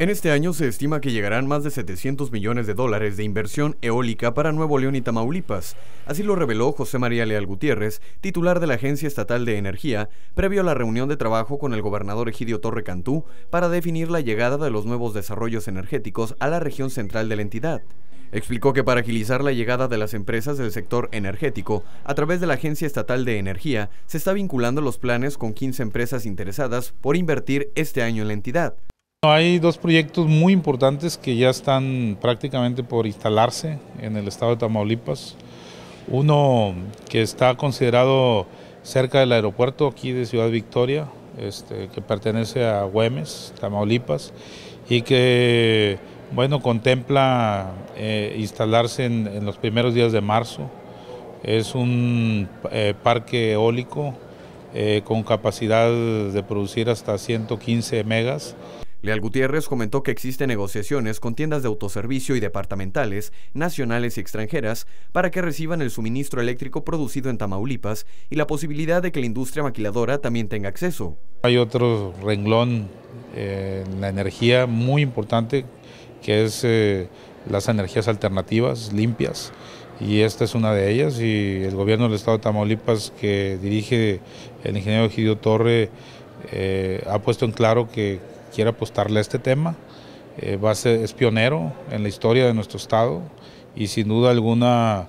En este año se estima que llegarán más de 700 millones de dólares de inversión eólica para Nuevo León y Tamaulipas. Así lo reveló José María Leal Gutiérrez, titular de la Agencia Estatal de Energía, previo a la reunión de trabajo con el gobernador Egidio Torre Cantú para definir la llegada de los nuevos desarrollos energéticos a la región central de la entidad. Explicó que para agilizar la llegada de las empresas del sector energético, a través de la Agencia Estatal de Energía, se está vinculando los planes con 15 empresas interesadas por invertir este año en la entidad. Hay dos proyectos muy importantes que ya están prácticamente por instalarse en el estado de Tamaulipas. Uno que está considerado cerca del aeropuerto aquí de Ciudad Victoria, este, que pertenece a Güemes, Tamaulipas, y que bueno, contempla eh, instalarse en, los primeros días de marzo. Es un eh, parque eólico eh, con capacidad de producir hasta 115 megas. Leal Gutiérrez comentó que existen negociaciones con tiendas de autoservicio y departamentales, nacionales y extranjeras, para que reciban el suministro eléctrico producido en Tamaulipas y la posibilidad de que la industria maquiladora también tenga acceso. Hay otro renglón eh, en la energía muy importante, que es eh, las energías alternativas, limpias, y esta es una de ellas, y el gobierno del estado de Tamaulipas que dirige el ingeniero Egidio Torre eh, ha puesto en claro que quiere apostarle a este tema. Eh, va a ser, es pionero en la historia de nuestro Estado y sin duda alguna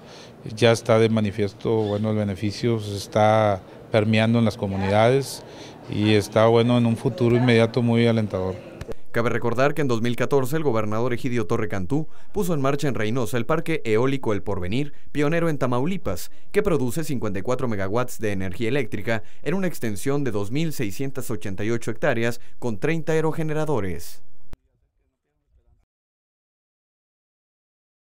ya está de manifiesto, bueno, el beneficio se está permeando en las comunidades y está, bueno, en un futuro inmediato muy alentador. Cabe recordar que en 2014 el gobernador Egidio Torre Cantú puso en marcha en Reynosa el parque eólico El Porvenir, pionero en Tamaulipas, que produce 54 megawatts de energía eléctrica en una extensión de 2.688 hectáreas con 30 aerogeneradores.